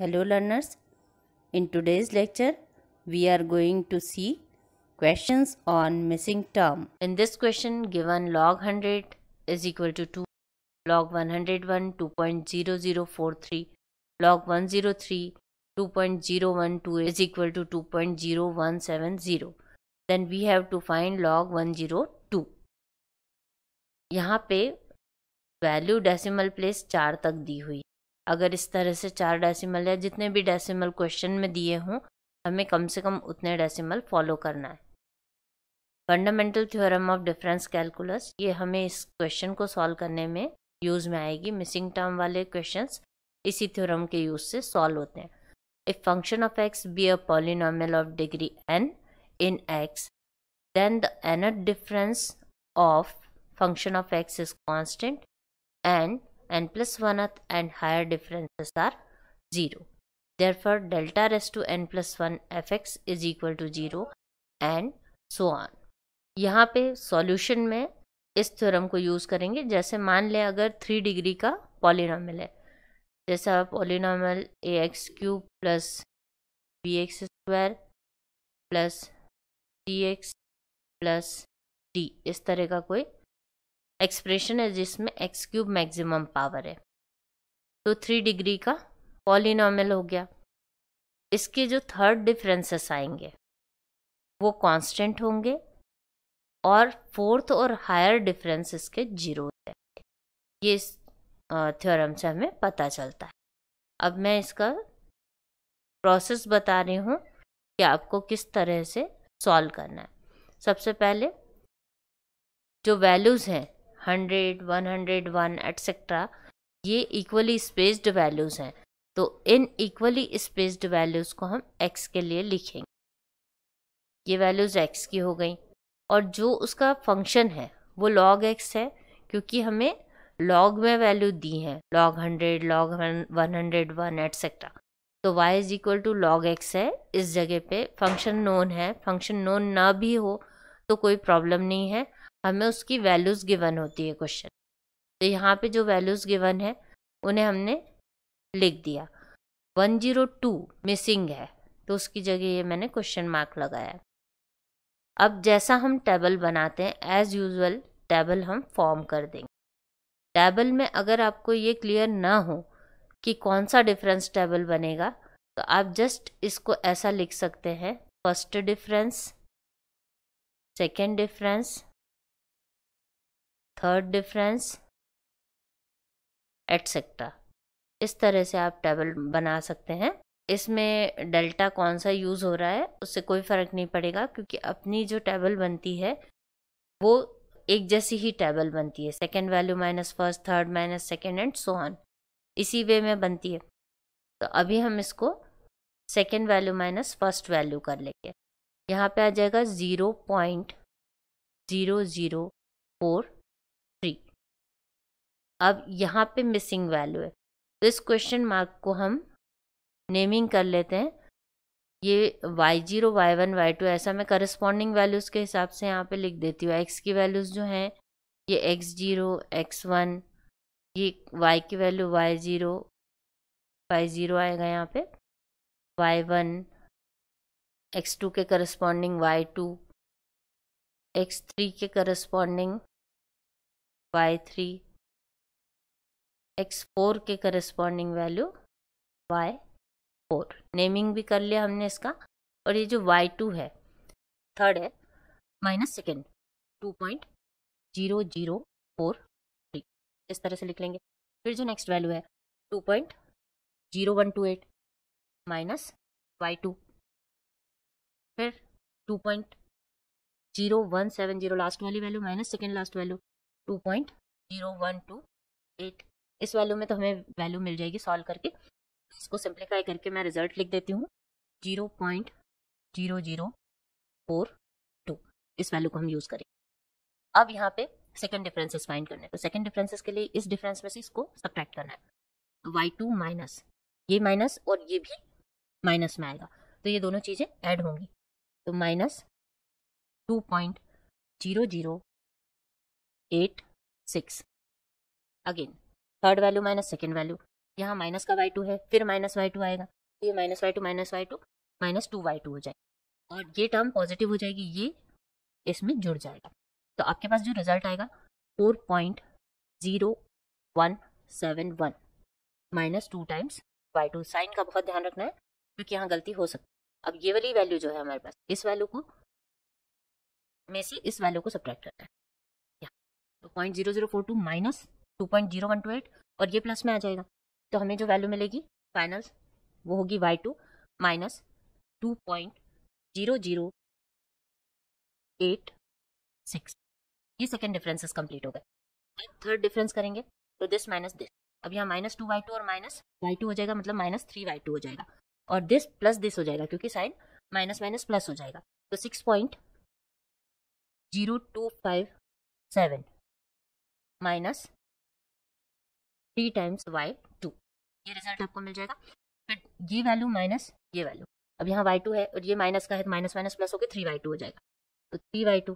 Hello learners, in today's lecture we are going to see questions on missing term. In this question given log 100 is equal to 2, log 101 2.0043, log 103 2.012 is equal to 2.0170. Then we have to find log 102. यहाँ पे value decimal place चार तक दी हुई अगर इस तरह से चार डेसिमल या जितने भी डेसिमल क्वेश्चन में दिए हों हमें कम से कम उतने डेसिमल फॉलो करना है fundamental theorem of difference calculus ये हमें इस क्वेश्चन को सॉल्व करने में यूज़ में आएगी मिसिंग टर्म वाले क्वेश्चन इसी थ्योरम के यूज से सॉल्व होते हैं if function of X be a polynomial of degree N in X then the nth difference of function of X is constant and n plus 1th and higher differences are 0. Therefore, delta rest to n plus 1 fx is equal to 0 and so on. यहाँ पे solution में इस theorem को use करेंगे जैसे मान लें अगर थ्री डिग्री का पॉलिनॉमल है जैसा polynomial A X cube plus B X square plus T X plus D इस तरह का कोई एक्सप्रेशन है जिसमें एक्स क्यूब मैक्सिमम पावर है तो थ्री डिग्री का पॉलिनॉमल हो गया इसके जो थर्ड डिफरेंसेस आएंगे वो कांस्टेंट होंगे और फोर्थ और हायर डिफरेंस इसके जीरो है ये इस थ्योरम से हमें पता चलता है अब मैं इसका प्रोसेस बता रही हूँ कि आपको किस तरह से सॉल्व करना है सबसे पहले जो वैल्यूज़ हैं hundred one hundred one etcetera ये इक्वली स्पेस्ड वैल्यूज़ हैं तो इन इक्वली स्पेस्ड वैल्यूज़ को हम एक्स के लिए लिखेंगे ये वैल्यूज़ एक्स की हो गई और जो उसका फंक्शन है वो लॉग एक्स है क्योंकि हमें लॉग में वैल्यू दी है log hundred log one hundred one etcetera तो y is equal to log X है इस जगह पे फंक्शन नोन है फंक्शन नोन ना भी हो तो कोई प्रॉब्लम नहीं है हमें उसकी वैल्यूज़ गिवन होती है क्वेश्चन तो यहाँ पे जो वैल्यूज़ गिवन है उन्हें हमने लिख दिया वन जीरो टू मिसिंग है तो उसकी जगह ये मैंने क्वेश्चन मार्क लगाया अब जैसा हम टेबल बनाते हैं एज़ यूजल टेबल हम फॉर्म कर देंगे टेबल में अगर आपको ये क्लियर ना हो कि कौन सा डिफरेंस टेबल बनेगा तो आप जस्ट इसको ऐसा लिख सकते हैं first difference second difference third difference etcetera इस तरह से आप टेबल बना सकते हैं इसमें डेल्टा कौन सा यूज़ हो रहा है उससे कोई फ़र्क नहीं पड़ेगा क्योंकि अपनी जो टेबल बनती है वो एक जैसी ही टेबल बनती है second value minus first third minus second and so on इसी वे में बनती है तो अभी हम इसको second value minus first value कर लेंगे यहाँ पे आ जाएगा zero point zero zero four अब यहाँ पे मिसिंग वैल्यू है तो इस क्वेश्चन मार्क को हम नेमिंग कर लेते हैं ये Y zero Y one Y two ऐसा मैं करस्पॉन्डिंग वैल्यूज़ के हिसाब से यहाँ पे लिख देती हूँ एक्स की वैल्यूज़ जो हैं ये एक्स जीरो एक्स वन ये वाई की value Y zero Y zero आएगा यहाँ पे वाई वन एक्स टू के corresponding Y two X three के corresponding Y three X four के corresponding value Y four naming भी कर लिया हमने इसका और ये जो वाई टू है थर्ड है minus second two point zero zero four three इस तरह से लिख लेंगे फिर जो नेक्स्ट वैल्यू है two point zero one two eight minus Y two फिर two point zero one seven zero last वाली value minus second last value two point zero one two eight इस वैल्यू में तो हमें वैल्यू मिल जाएगी solve करके इसको सिंप्लीफाई करके मैं रिजल्ट लिख देती हूँ zero point zero zero four two इस वैल्यू को हम यूज़ करें अब यहाँ पे सेकेंड डिफरेंसेस फाइंड करने तो सेकेंड डिफरेंसेस के लिए इस डिफरेंस में से इसको सब्ट्रैक्ट करना है तो वाई टू माइनस ये माइनस और ये भी माइनस में आएगा तो ये दोनों चीज़ें ऐड होंगी तो minus two point zero zero eight six again third value minus second value यहाँ माइनस का वाई टू है फिर माइनस वाई टू आएगा ये minus Y two minus Y two minus two Y two हो जाएगा और ये टर्म पॉजिटिव हो जाएगी ये इसमें जुड़ जाएगा तो आपके पास जो रिजल्ट आएगा four point zero one seven one minus two times Y two sign का बहुत ध्यान रखना है क्योंकि यहाँ गलती हो सकती है अब ये वाली वैल्यू जो है हमारे पास इस वैल्यू को में से इस वैल्यू को सब्ट्रैक्ट करना है तो point zero zero four two minus two point zero one two eight और ये प्लस में आ जाएगा तो हमें जो वैल्यू मिलेगी फाइनल वो होगी y two minus two point zero zero eight six ये सेकेंड डिफरेंसेस कंप्लीट हो गए अब थर्ड डिफरेंस करेंगे तो दिस माइनस दिस अब यहाँ माइनस टू वाई टू और माइनस वाई टू हो जाएगा मतलब माइनस थ्री वाई टू हो जाएगा और दिस प्लस दिस हो जाएगा क्योंकि साइन माइनस माइनस प्लस हो जाएगा तो six point zero two five seven minus three times Y two ये रिजल्ट आपको मिल जाएगा फिर ये वैल्यू माइनस ये वैल्यू अब यहाँ वाई टू है और ये माइनस का है तो माइनस माइनस प्लस होकर थ्री वाई टू हो जाएगा तो थ्री वाई टू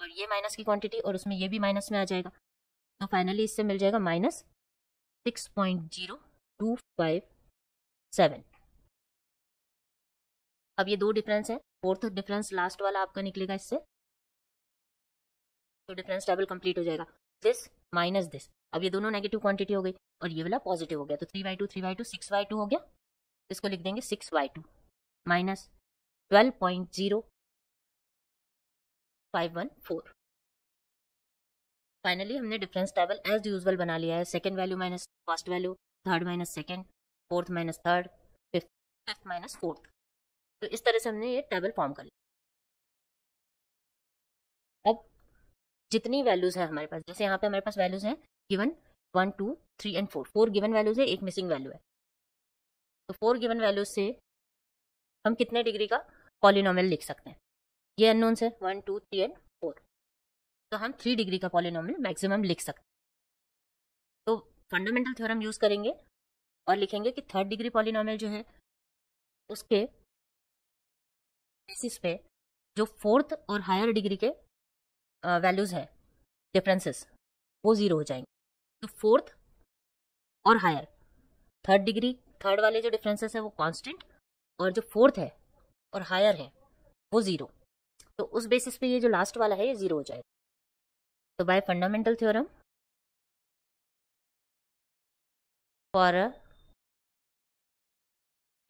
और ये माइनस की क्वांटिटी और उसमें ये भी माइनस में आ जाएगा तो फाइनली इससे मिल जाएगा minus six point zero two five seven अब ये दो डिफरेंस है फोर्थ डिफरेंस लास्ट वाला आपका निकलेगा इससे तो डिफरेंस टेबल कंप्लीट हो जाएगा दिस माइनस दिस अब ये दोनों नेगेटिव क्वांटिटी हो गई और ये वाला पॉजिटिव हो गया तो three by two three by two six by two हो गया इसको लिख देंगे six by two minus twelve point zero five one four finally हमने डिफरेंस टेबल एज यूजल बना लिया है second value minus first value third minus second fourth minus third fifth fifth minus fourth तो इस तरह से हमने ये टेबल फॉर्म कर लिया अब जितनी वैल्यूज़ हैं हमारे पास जैसे यहाँ पे हमारे पास वैल्यूज़ हैं given one two three and four four given values है एक मिसिंग वैल्यू है तो फोर गिवन वैल्यूज से हम कितने डिग्री का पॉलिनोमियल लिख सकते हैं ये अननोन्स है one two three and four तो हम थ्री डिग्री का पॉलिनोमियल मैक्सिमम लिख सकते हैं तो फंडामेंटल थ्योरम यूज़ करेंगे और लिखेंगे कि थर्ड डिग्री पॉलिनोमियल जो है उसके बेसिस पे जो फोर्थ और हायर डिग्री के वैल्यूज़ हैं डिफरेंसेस वो ज़ीरो हो जाएंगे तो फोर्थ और हायर थर्ड डिग्री थर्ड वाले जो डिफरेंसेस है वो कांस्टेंट और जो फोर्थ है और हायर है वो ज़ीरो तो उस बेसिस पे ये जो लास्ट वाला है ये ज़ीरो हो जाएगा तो by fundamental theorem for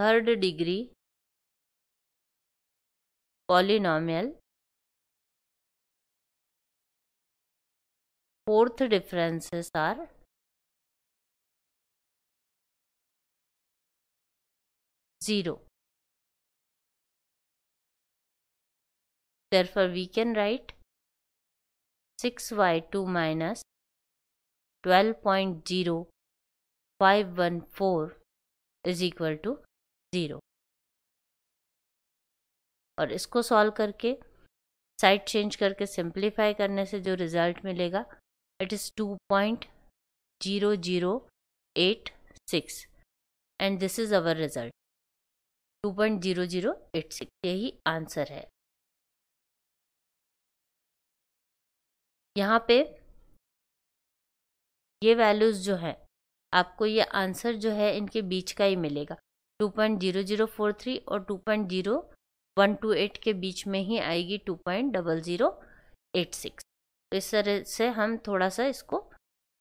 third degree polynomial Fourth differences are zero. Therefore, we can write 6y2 minus 12.0514 is equal to zero और इसको सॉल्व करके साइड चेंज करके सिंप्लीफाई करने से जो रिज़ल्ट मिलेगा it is 2.0086 and this is our result 2.0086 यही answer है यहाँ पे ये वैल्यूज़ जो है आपको ये आंसर जो है इनके बीच का ही मिलेगा 2.0043 और 2.0128 के बीच में ही आएगी 2.0086 तो इस तरह से हम थोड़ा सा इसको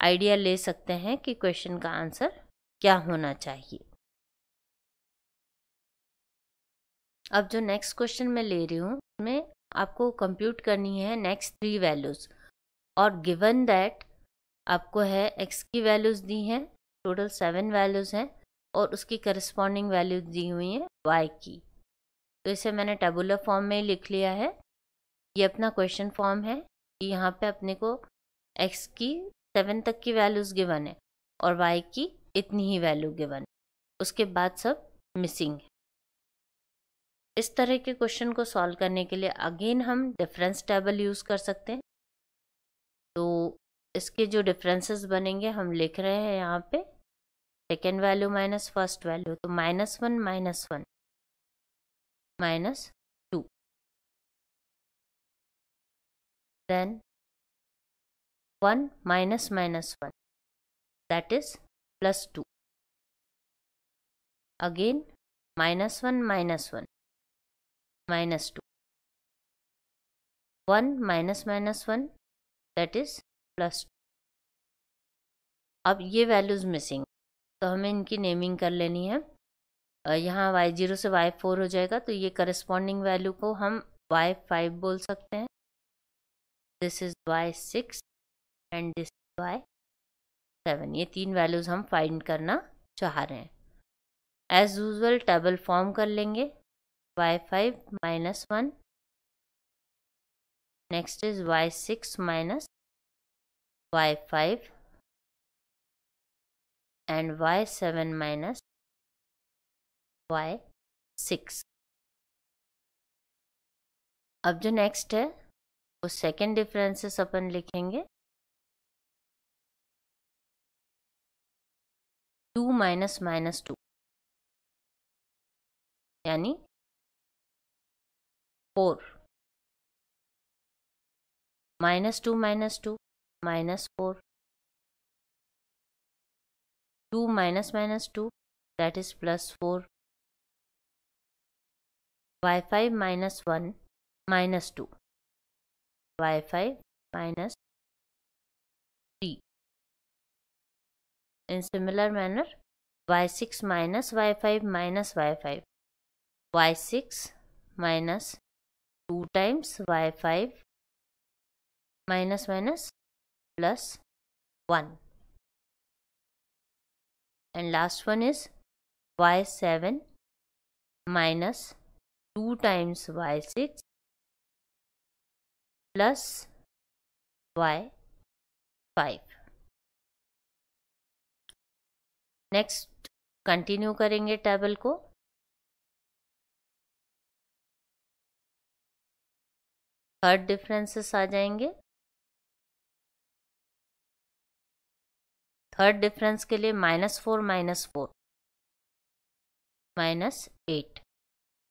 आइडिया ले सकते हैं कि क्वेश्चन का आंसर क्या होना चाहिए अब जो नेक्स्ट क्वेश्चन मैं ले रही हूँ उसमें आपको कंप्यूट करनी है नेक्स्ट थ्री वैल्यूज़ और गिवन दैट आपको है एक्स की वैल्यूज़ दी हैं टोटल सेवन वैल्यूज़ हैं और उसकी करस्पॉन्डिंग वैल्यूज दी हुई हैं वाई की तो इसे मैंने टेबुलर फॉर्म में लिख लिया है ये अपना क्वेश्चन फॉर्म है कि यहाँ पे अपने को x की सेवन तक की वैल्यूज़ गिवन है और y की इतनी ही वैल्यू गिवन है उसके बाद सब मिसिंग है इस तरह के क्वेश्चन को सॉल्व करने के लिए अगेन हम डिफरेंस टेबल यूज़ कर सकते हैं तो इसके जो डिफरेंसेस बनेंगे हम लिख रहे हैं यहाँ पे second value minus first value तो minus one minus one minus then 1 minus minus 1 that is plus 2 again minus 1 minus 1 minus 2 1 minus minus 1 that is plus 2 अब ये वैल्यूज़ मिसिंग तो हमें इनकी नेमिंग कर लेनी है यहाँ वाई ज़ीरो से वाई फोर हो जाएगा तो ये करस्पॉन्डिंग वैल्यू को हम वाई फाइव बोल सकते हैं this is by six and this by seven ये तीन वैल्यूज़ हम फाइंड करना चाह रहे हैं एज यूजल टेबल फॉर्म कर लेंगे y five minus one next is y six minus y five and y seven minus y six अब जो नेक्स्ट है वो सेकेंड डिफरेंसेस अपन लिखेंगे टू माइनस माइनस टू यानी four minus two minus two minus four two minus minus two that is plus four y five minus one minus two Y 5 minus 3. In similar manner, y6 minus y5 minus y5. y6 minus 2 times y5 minus minus plus 1. And last one is y7 minus 2 times y6 plus y five next continue करेंगे table को third differences आ जाएंगे third difference के लिए minus four minus four minus eight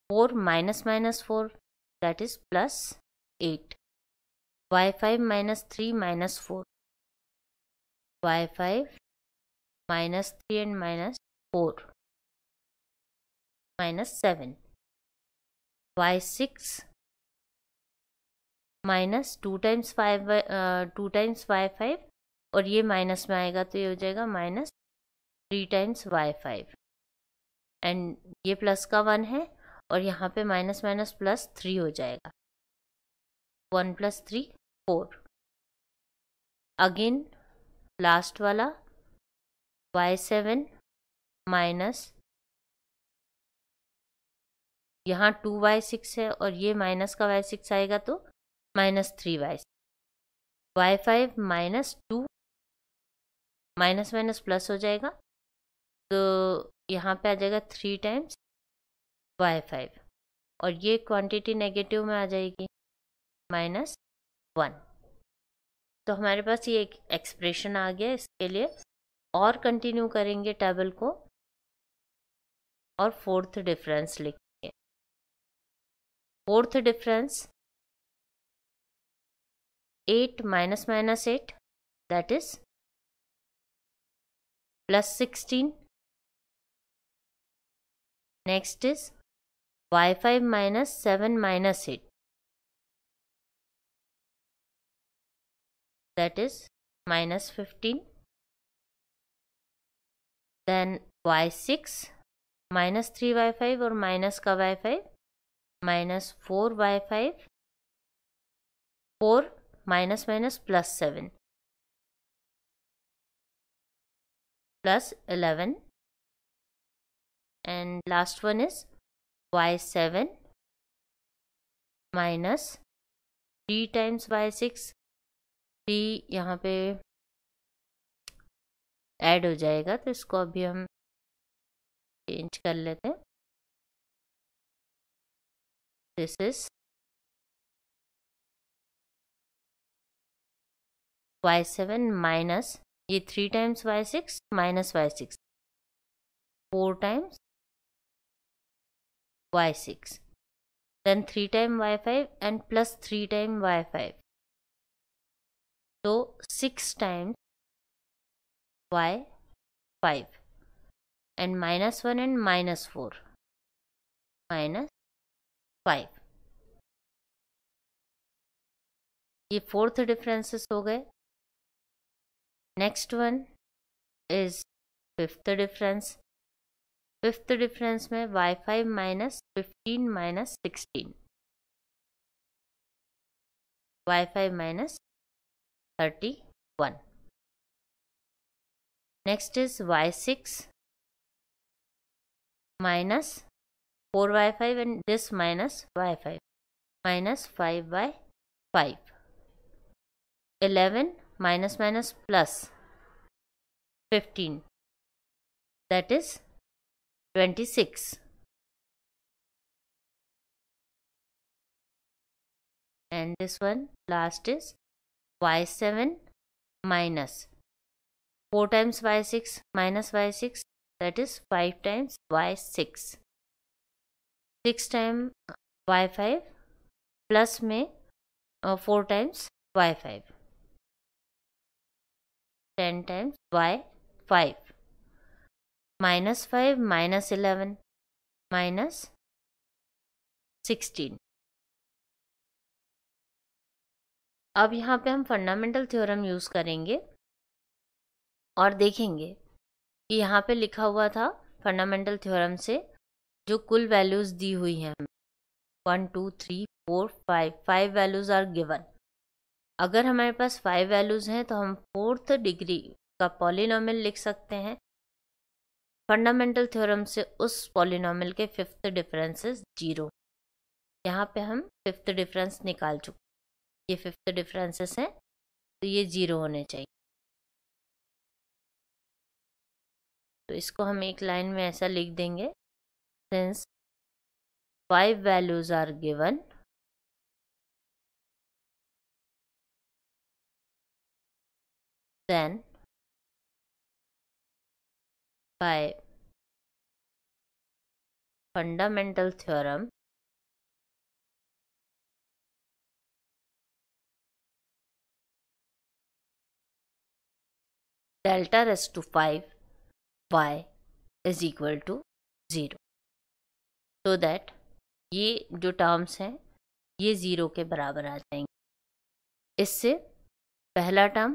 four minus minus four that is plus eight y five minus three minus four y five minus three and minus four minus seven y six minus two times five two times y five और ये minus में आएगा तो ये हो जाएगा minus three times y five and ये plus का वन है और यहाँ पे माइनस माइनस प्लस थ्री हो जाएगा one plus three four again last वाला वाई सेवन माइनस यहाँ टू वाई सिक्स है और ये माइनस का वाई सिक्स आएगा तो minus three y y five minus two minus minus plus हो जाएगा तो यहाँ पे आ जाएगा थ्री टाइम्स वाई फाइव और ये क्वांटिटी नेगेटिव में आ जाएगी माइनस वन तो हमारे पास ये एक एक्सप्रेशन आ गया इसके लिए और कंटिन्यू करेंगे टेबल को और फोर्थ डिफरेंस लिखेंगे fourth difference eight minus minus eight that is plus sixteen next is y five minus seven minus eight that is minus 15 then y6 minus 3y5 or minus ka y5 minus 4y5 4 minus minus plus 7 plus 11 and last one is y7 minus 3 times y6 टी यहाँ पे add हो जाएगा तो इसको अभी हम change कर लेते हैं this is y seven minus ये three times y six minus y six four times y six then three time y five and plus three time y five तो six times y five and minus one and minus four minus five ये fourth differences हो गए next one is fifth difference fifth difference में y five minus fifteen minus sixteen y five minus 31. Next is y6 minus 4y5 and this minus y5 minus 5 by 5. 11 minus minus plus 15 that is 26. And this one last is y7 minus 4 times y6 minus y6 that is 5 times y6 6 times y5 plus me uh, 4 times y5 10 times y5 minus 5 minus 11 minus 16 अब यहाँ पे हम fundamental theorem use करेंगे और देखेंगे कि यहाँ पे लिखा हुआ था फंडामेंटल थ्योरम से जो कुल वैल्यूज़ दी हुई हैं हमें one two three four five five values are given अगर हमारे पास फाइव वैल्यूज़ हैं तो हम फोर्थ डिग्री का पॉलिनॉमिल लिख सकते हैं फंडामेंटल थ्योरम से उस पॉलिनॉमल के फिफ्थ डिफरेंसेस जीरो यहाँ पे हम फिफ्थ डिफरेंस निकाल चुके ये फिफ्थ डिफरेंसेस हैं तो ये ज़ीरो होने चाहिए तो इसको हम एक लाइन में ऐसा लिख देंगे since five values are given then by fundamental theorem delta raise to five y is equal to zero so that ये जो टर्म्स हैं ये ज़ीरो के बराबर आ जाएंगे इससे पहला term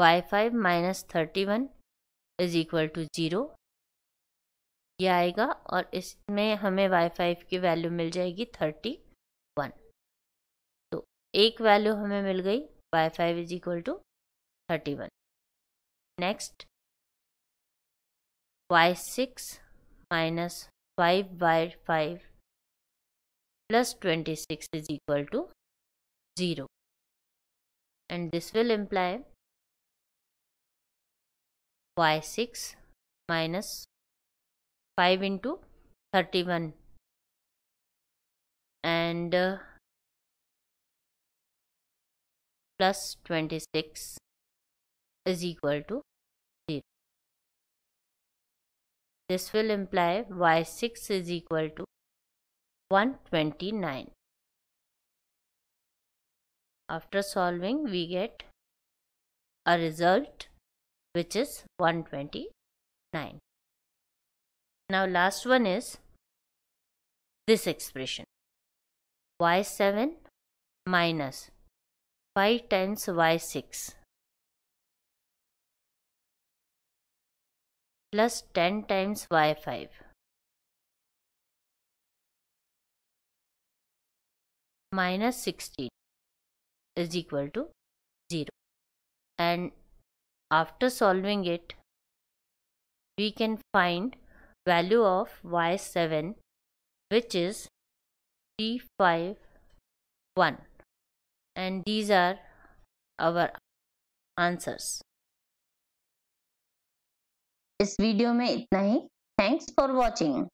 y five minus thirty one is equal to zero ये आएगा और इसमें हमें वाई फाइव की वैल्यू मिल जाएगी थर्टी वन तो एक वैल्यू हमें मिल गई by 5 is equal to 31. Next, y6 minus 5 by 5 plus 26 is equal to 0. And this will imply y6 minus 5 into 31 and uh, plus 26 is equal to 0. This will imply y6 is equal to 129. After solving we get a result which is 129. Now last one is this expression y7 minus 5 times y6 plus 10 times y5 minus 16 is equal to 0 and after solving it we can find value of y7 which is 351 and these are our answers इस video में इतना ही thanks for watching